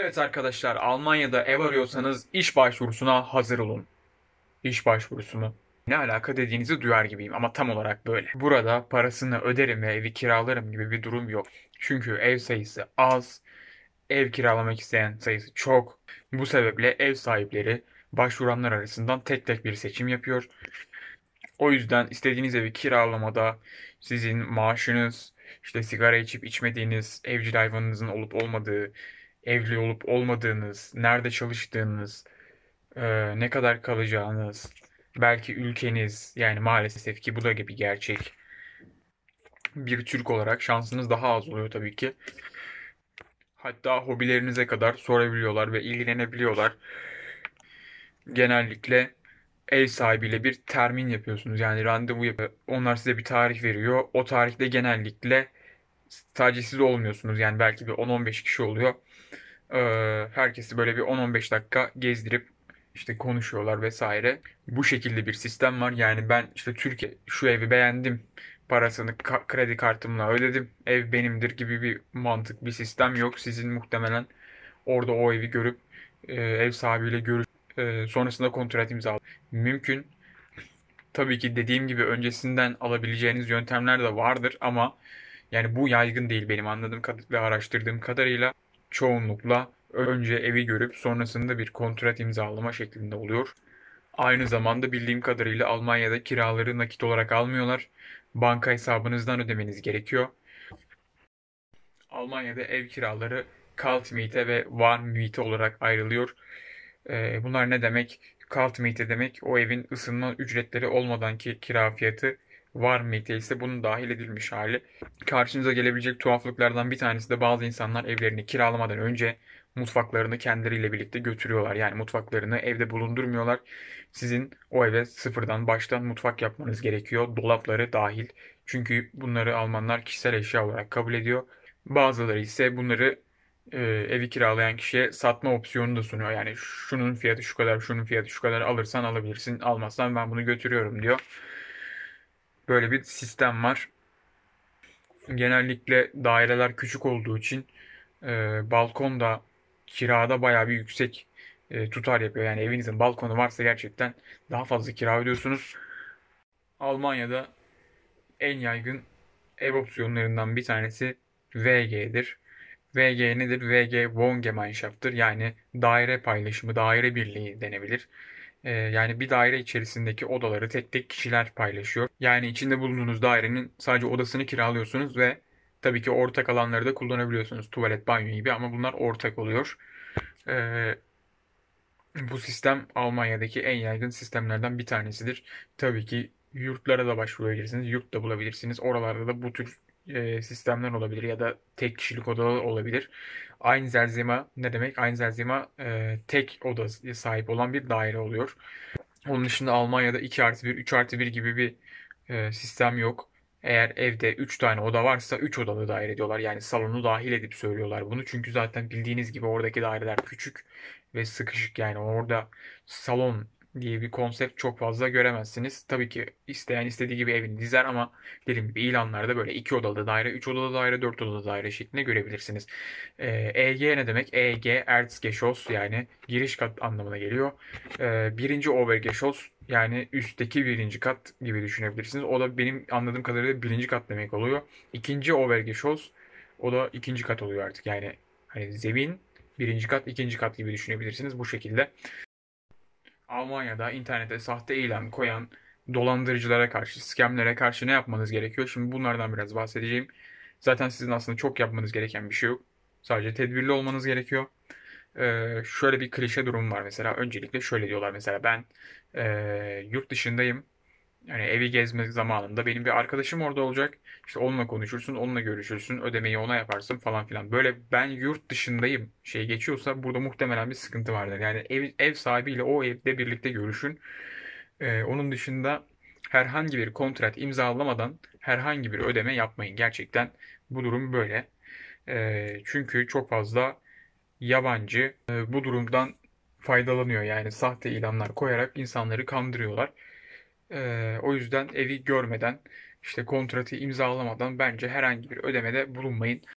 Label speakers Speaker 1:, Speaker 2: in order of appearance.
Speaker 1: Evet arkadaşlar Almanya'da ev arıyorsanız iş başvurusuna hazır olun. İş başvurusu mu? Ne alaka dediğinizi duyar gibiyim ama tam olarak böyle. Burada parasını öderim ve evi kiralarım gibi bir durum yok. Çünkü ev sayısı az, ev kiralamak isteyen sayısı çok. Bu sebeple ev sahipleri başvuranlar arasından tek tek bir seçim yapıyor. O yüzden istediğiniz evi kiralamada sizin maaşınız, işte sigara içip içmediğiniz, evcil hayvanınızın olup olmadığı, evli olup olmadığınız, nerede çalıştığınız, e, ne kadar kalacağınız, belki ülkeniz yani maalesef ki bu da gibi gerçek. Bir Türk olarak şansınız daha az oluyor tabii ki. Hatta hobilerinize kadar sorabiliyorlar ve ilgilenebiliyorlar. Genellikle ev sahibiyle bir termin yapıyorsunuz. Yani randevu yapıyor. Onlar size bir tarih veriyor. O tarihte genellikle sadece siz olmuyorsunuz. Yani belki bir 10-15 kişi oluyor. Ee, herkesi böyle bir 10-15 dakika gezdirip işte konuşuyorlar vesaire. Bu şekilde bir sistem var. Yani ben işte Türkiye şu evi beğendim. Parasını kredi kartımla ödedim. Ev benimdir gibi bir mantık, bir sistem yok. Sizin muhtemelen orada o evi görüp e, ev sahibiyle görüş e, sonrasında kontrat imzalı. Mümkün. Tabii ki dediğim gibi öncesinden alabileceğiniz yöntemler de vardır ama yani bu yaygın değil benim anladığım ve araştırdığım kadarıyla çoğunlukla önce evi görüp sonrasında bir kontrat imzalama şeklinde oluyor. Aynı zamanda bildiğim kadarıyla Almanya'da kiraları nakit olarak almıyorlar. Banka hesabınızdan ödemeniz gerekiyor. Almanya'da ev kiraları Kaltmiete ve Warmmiete olarak ayrılıyor. Ee, bunlar ne demek? Kaltmiete demek o evin ısınma ücretleri olmadan ki kira fiyatı var Metex'te. Bunun dahil edilmiş hali. Karşınıza gelebilecek tuhaflıklardan bir tanesi de bazı insanlar evlerini kiralamadan önce mutfaklarını kendileriyle birlikte götürüyorlar. Yani mutfaklarını evde bulundurmuyorlar. Sizin o eve sıfırdan baştan mutfak yapmanız gerekiyor. Dolapları dahil. Çünkü bunları Almanlar kişisel eşya olarak kabul ediyor. Bazıları ise bunları e, evi kiralayan kişiye satma opsiyonu da sunuyor. Yani şunun fiyatı şu kadar, şunun fiyatı şu kadar alırsan alabilirsin, almazsan ben bunu götürüyorum diyor. Böyle bir sistem var. Genellikle daireler küçük olduğu için e, balkon kirada bayağı bir yüksek e, tutar yapıyor. Yani evinizin balkonu varsa gerçekten daha fazla kira ödüyorsunuz. Almanya'da en yaygın ev opsiyonlarından bir tanesi VG'dir. VG nedir? VG Wohngemeinschaft'tır. Yani daire paylaşımı, daire birliği denebilir. Ee, yani bir daire içerisindeki odaları tek tek kişiler paylaşıyor. Yani içinde bulunduğunuz dairenin sadece odasını kiralıyorsunuz ve tabii ki ortak alanları da kullanabiliyorsunuz. Tuvalet, banyo gibi ama bunlar ortak oluyor. Ee, bu sistem Almanya'daki en yaygın sistemlerden bir tanesidir. Tabii ki yurtlara da başvurabilirsiniz. Yurt da bulabilirsiniz. Oralarda da bu tür e, sistemler olabilir ya da tek kişilik odalar olabilir. Aynı zelzima ne demek? Aynı zelzima e, tek oda sahip olan bir daire oluyor. Onun dışında Almanya'da 2 artı 1, 3 artı 1 gibi bir e, sistem yok. Eğer evde 3 tane oda varsa 3 odalı daire diyorlar. Yani salonu dahil edip söylüyorlar bunu. Çünkü zaten bildiğiniz gibi oradaki daireler küçük ve sıkışık. Yani orada salon diye bir konsept çok fazla göremezsiniz. Tabii ki isteyen istediği gibi evini dizer ama dediğim bir ilanlarda böyle iki odalı daire, üç odalı daire, dört odalı daire şeklinde görebilirsiniz. Ee, EG ne demek? EG Erzgeschoss yani giriş kat anlamına geliyor. Ee, birinci Obergeschoss yani üstteki birinci kat gibi düşünebilirsiniz. O da benim anladığım kadarıyla birinci kat demek oluyor. İkinci Obergeschoss o da ikinci kat oluyor artık. Yani hani zemin birinci kat, ikinci kat gibi düşünebilirsiniz bu şekilde. Almanya'da internete sahte ilan koyan dolandırıcılara karşı, skemlere karşı ne yapmanız gerekiyor? Şimdi bunlardan biraz bahsedeceğim. Zaten sizin aslında çok yapmanız gereken bir şey yok. Sadece tedbirli olmanız gerekiyor. Ee, şöyle bir klişe durum var mesela. Öncelikle şöyle diyorlar mesela ben e, yurt dışındayım yani evi gezmek zamanında benim bir arkadaşım orada olacak. İşte onunla konuşursun, onunla görüşürsün, ödemeyi ona yaparsın falan filan. Böyle ben yurt dışındayım şey geçiyorsa burada muhtemelen bir sıkıntı vardır. Yani ev, ev sahibiyle o evde birlikte görüşün. Ee, onun dışında herhangi bir kontrat imzalamadan herhangi bir ödeme yapmayın. Gerçekten bu durum böyle. Ee, çünkü çok fazla yabancı e, bu durumdan faydalanıyor. Yani sahte ilanlar koyarak insanları kandırıyorlar. E, o yüzden evi görmeden, işte kontratı imzalamadan bence herhangi bir ödemede bulunmayın.